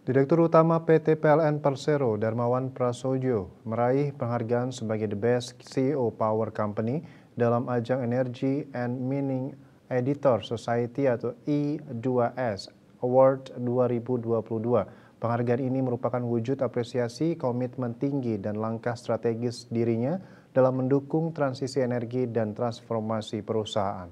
Direktur Utama PT PLN Persero Darmawan Prasojo meraih penghargaan sebagai The Best CEO Power Company dalam ajang Energy and Mining Editor Society atau E2S Award 2022. Penghargaan ini merupakan wujud apresiasi komitmen tinggi dan langkah strategis dirinya dalam mendukung transisi energi dan transformasi perusahaan.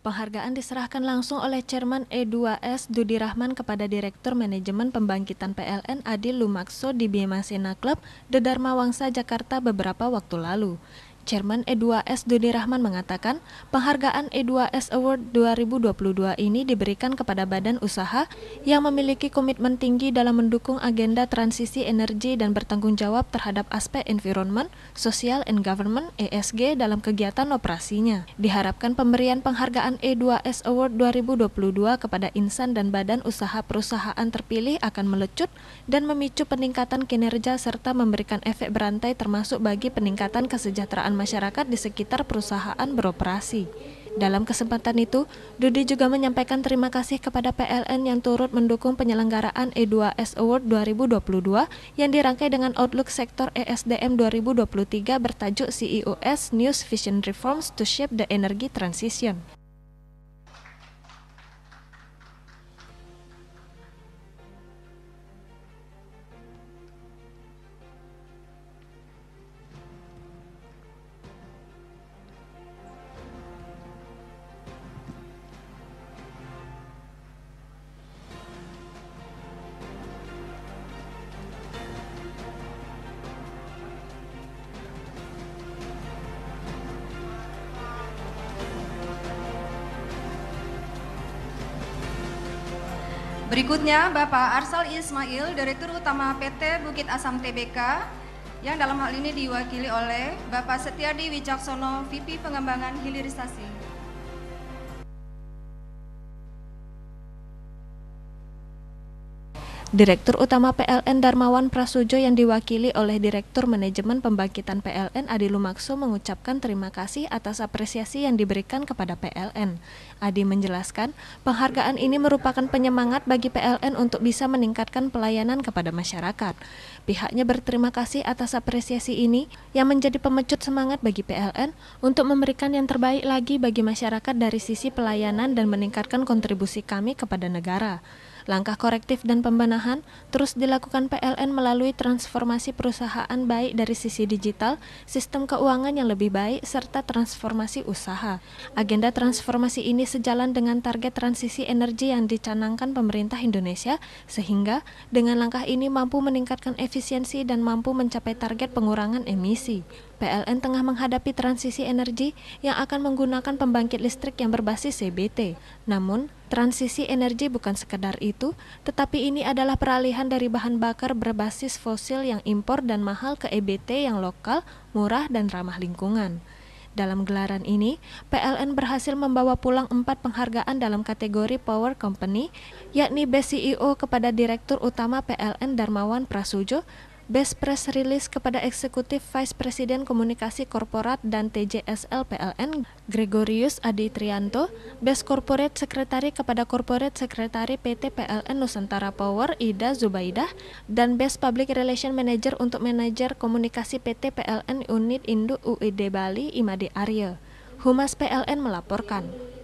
Penghargaan diserahkan langsung oleh Chairman E2S Dudi Rahman kepada Direktur Manajemen Pembangkitan PLN Adil Lumakso di Bima Sena Club, The Dharma Wangsa, Jakarta beberapa waktu lalu. Chairman E2S Duni Rahman mengatakan, penghargaan E2S Award 2022 ini diberikan kepada badan usaha yang memiliki komitmen tinggi dalam mendukung agenda transisi energi dan bertanggung jawab terhadap aspek environment, social and government ESG dalam kegiatan operasinya. Diharapkan pemberian penghargaan E2S Award 2022 kepada insan dan badan usaha perusahaan terpilih akan melecut dan memicu peningkatan kinerja serta memberikan efek berantai termasuk bagi peningkatan kesejahteraan kesejahteraan masyarakat di sekitar perusahaan beroperasi. Dalam kesempatan itu, Dudi juga menyampaikan terima kasih kepada PLN yang turut mendukung penyelenggaraan E2S Award 2022 yang dirangkai dengan Outlook Sektor ESDM 2023 bertajuk CEOS News Vision Reforms to Shape the Energy Transition. Berikutnya Bapak Arsal Ismail, Direktur Utama PT Bukit Asam TBK, yang dalam hal ini diwakili oleh Bapak Setiadi Wicaksono, VP Pengembangan Hilirisasi. Direktur Utama PLN Darmawan Prasujo yang diwakili oleh Direktur Manajemen Pembangkitan PLN Adi Lumakso mengucapkan terima kasih atas apresiasi yang diberikan kepada PLN. Adi menjelaskan, penghargaan ini merupakan penyemangat bagi PLN untuk bisa meningkatkan pelayanan kepada masyarakat. Pihaknya berterima kasih atas apresiasi ini yang menjadi pemecut semangat bagi PLN untuk memberikan yang terbaik lagi bagi masyarakat dari sisi pelayanan dan meningkatkan kontribusi kami kepada negara. Langkah korektif dan pembenahan terus dilakukan PLN melalui transformasi perusahaan baik dari sisi digital, sistem keuangan yang lebih baik, serta transformasi usaha. Agenda transformasi ini sejalan dengan target transisi energi yang dicanangkan pemerintah Indonesia, sehingga dengan langkah ini mampu meningkatkan efisiensi dan mampu mencapai target pengurangan emisi. PLN tengah menghadapi transisi energi yang akan menggunakan pembangkit listrik yang berbasis CBT. Namun, transisi energi bukan sekedar itu, tetapi ini adalah peralihan dari bahan bakar berbasis fosil yang impor dan mahal ke EBT yang lokal, murah, dan ramah lingkungan. Dalam gelaran ini, PLN berhasil membawa pulang empat penghargaan dalam kategori Power Company, yakni Best CEO kepada Direktur Utama PLN Darmawan Prasujo, Best Press Release kepada Eksekutif Vice President Komunikasi Korporat dan TJSL PLN Gregorius Adi Trianto, Best Corporate Secretary kepada Corporate Secretary PT PLN Nusantara Power Ida Zubaidah, dan Best Public Relation Manager untuk Manager Komunikasi PT PLN Unit Induk UID Bali Imadi Aryo, Humas PLN melaporkan.